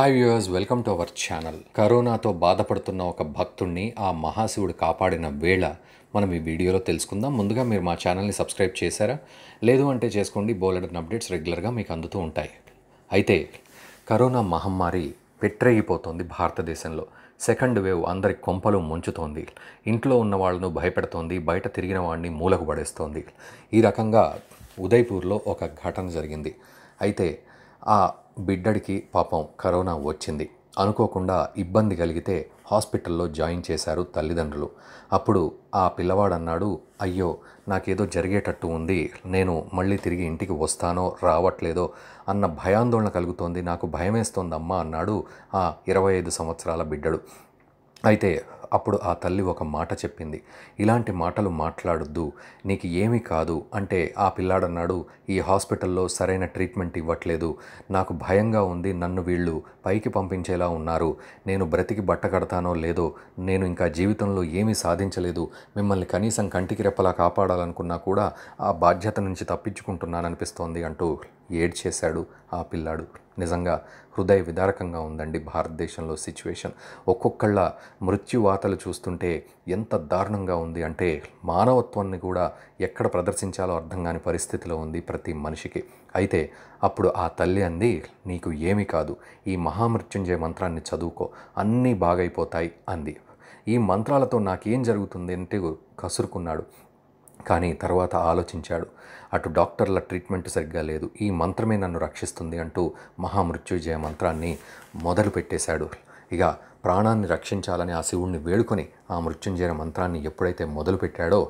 hi viewers welcome to our channel కరోనాతో బాధపడుతున్న ఒక భక్తుడిని ఆ మహాశివుడు కాపాడిన వేళ మనం ఈ వీడియోలో తెలుసుకుందాం ముందుగా మీరు మా ఛానల్ని సబ్స్క్రైబ్ చేశారా లేదు అంటే చేసుకోండి బోలెడన్ అప్డేట్స్ రెగ్యులర్గా మీకు అందుతూ ఉంటాయి అయితే కరోనా మహమ్మారి పెట్టరేగిపోతోంది భారతదేశంలో సెకండ్ వేవ్ అందరి కొంపలు ముంచుతోంది ఇంట్లో ఉన్న వాళ్ళను భయపెడుతోంది బయట తిరిగిన వాడిని మూలకు పడేస్తోంది ఈ రకంగా ఉదయ్పూర్లో ఒక ఘటన జరిగింది అయితే ఆ బిడ్డడికి పాపం కరోనా వచ్చింది అనుకోకుండా ఇబ్బంది కలిగితే హాస్పిటల్లో జాయిన్ చేశారు తల్లిదండ్రులు అప్పుడు ఆ పిల్లవాడన్నాడు అయ్యో నాకేదో జరిగేటట్టు ఉంది నేను మళ్ళీ తిరిగి ఇంటికి వస్తానో రావట్లేదో అన్న భయాందోళన కలుగుతోంది నాకు భయమేస్తోంది వేస్తోందమ్మా అన్నాడు ఆ ఇరవై ఐదు సంవత్సరాల బిడ్డడు అయితే అప్పుడు ఆ తల్లి ఒక మాట చెప్పింది ఇలాంటి మాటలు మాట్లాడొద్దు నీకు ఏమీ కాదు అంటే ఆ పిల్లాడన్నాడు ఈ హాస్పిటల్లో సరైన ట్రీట్మెంట్ ఇవ్వట్లేదు నాకు భయంగా ఉంది నన్ను వీళ్ళు పైకి పంపించేలా ఉన్నారు నేను బ్రతికి బట్ట కడతానో లేదో నేను ఇంకా జీవితంలో ఏమీ సాధించలేదు మిమ్మల్ని కనీసం కంటికి రెప్పలా కాపాడాలనుకున్నా కూడా ఆ బాధ్యత నుంచి తప్పించుకుంటున్నాననిపిస్తోంది అంటూ ఏడ్చేశాడు ఆ పిల్లాడు నిజంగా హృదయ విదారకంగా ఉందండి భారతదేశంలో సిచ్యువేషన్ ఒక్కొక్కళ్ళ మృత్యువాతలు చూస్తుంటే ఎంత దారుణంగా ఉంది అంటే మానవత్వాన్ని కూడా ఎక్కడ ప్రదర్శించాలో అర్థం కాని పరిస్థితిలో ఉంది ప్రతి మనిషికి అయితే అప్పుడు ఆ తల్లి అంది నీకు ఏమీ కాదు ఈ మహామృత్యుంజయ మంత్రాన్ని చదువుకో అన్నీ బాగైపోతాయి అంది ఈ మంత్రాలతో నాకేం జరుగుతుంది అంటే కసురుకున్నాడు కానీ తర్వాత ఆలోచించాడు అటు డాక్టర్ల ట్రీట్మెంట్ సరిగ్గా లేదు ఈ మంత్రమే నన్ను రక్షిస్తుంది అంటూ మహామృత్యుజయ మంత్రాన్ని మొదలు పెట్టేశాడు ఇక ప్రాణాన్ని రక్షించాలని ఆ శివుణ్ణి వేడుకొని ఆ మృత్యుంజయ మంత్రాన్ని ఎప్పుడైతే మొదలుపెట్టాడో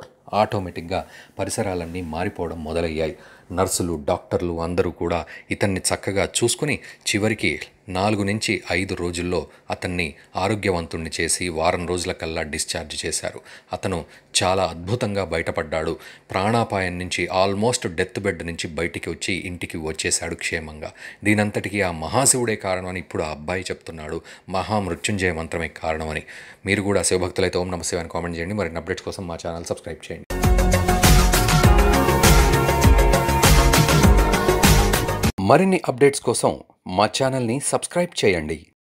ఆటోమేటిక్గా పరిసరాలన్నీ మారిపోవడం మొదలయ్యాయి నర్సులు డాక్టర్లు అందరూ కూడా ఇతన్ని చక్కగా చూసుకుని చివరికి నాలుగు నుంచి ఐదు రోజుల్లో అతన్ని ఆరోగ్యవంతుణ్ణి చేసి వారం రోజుల కల్లా డిశ్చార్జ్ చేశారు అతను చాలా అద్భుతంగా బయటపడ్డాడు ప్రాణాపాయం నుంచి ఆల్మోస్ట్ డెత్ బెడ్ నుంచి బయటికి వచ్చి ఇంటికి వచ్చేశాడు క్షేమంగా దీనంతటికీ ఆ మహాశివుడే కారణం అని ఇప్పుడు ఆ అబ్బాయి చెప్తున్నాడు మహామృత్యుంజ మృత్యుంజయ మంత్రమే కారణమని మీరు కూడా శివభక్తులైతే ఓం నమశివాన్ని కామెంట్ చేయండి మరిన్ని అప్డేట్స్ కోసం మా ఛానల్ సబ్స్క్రైబ్ చేయండి మరిన్ని అప్డేట్స్ కోసం మా ఛానల్ని సబ్స్క్రైబ్ చేయండి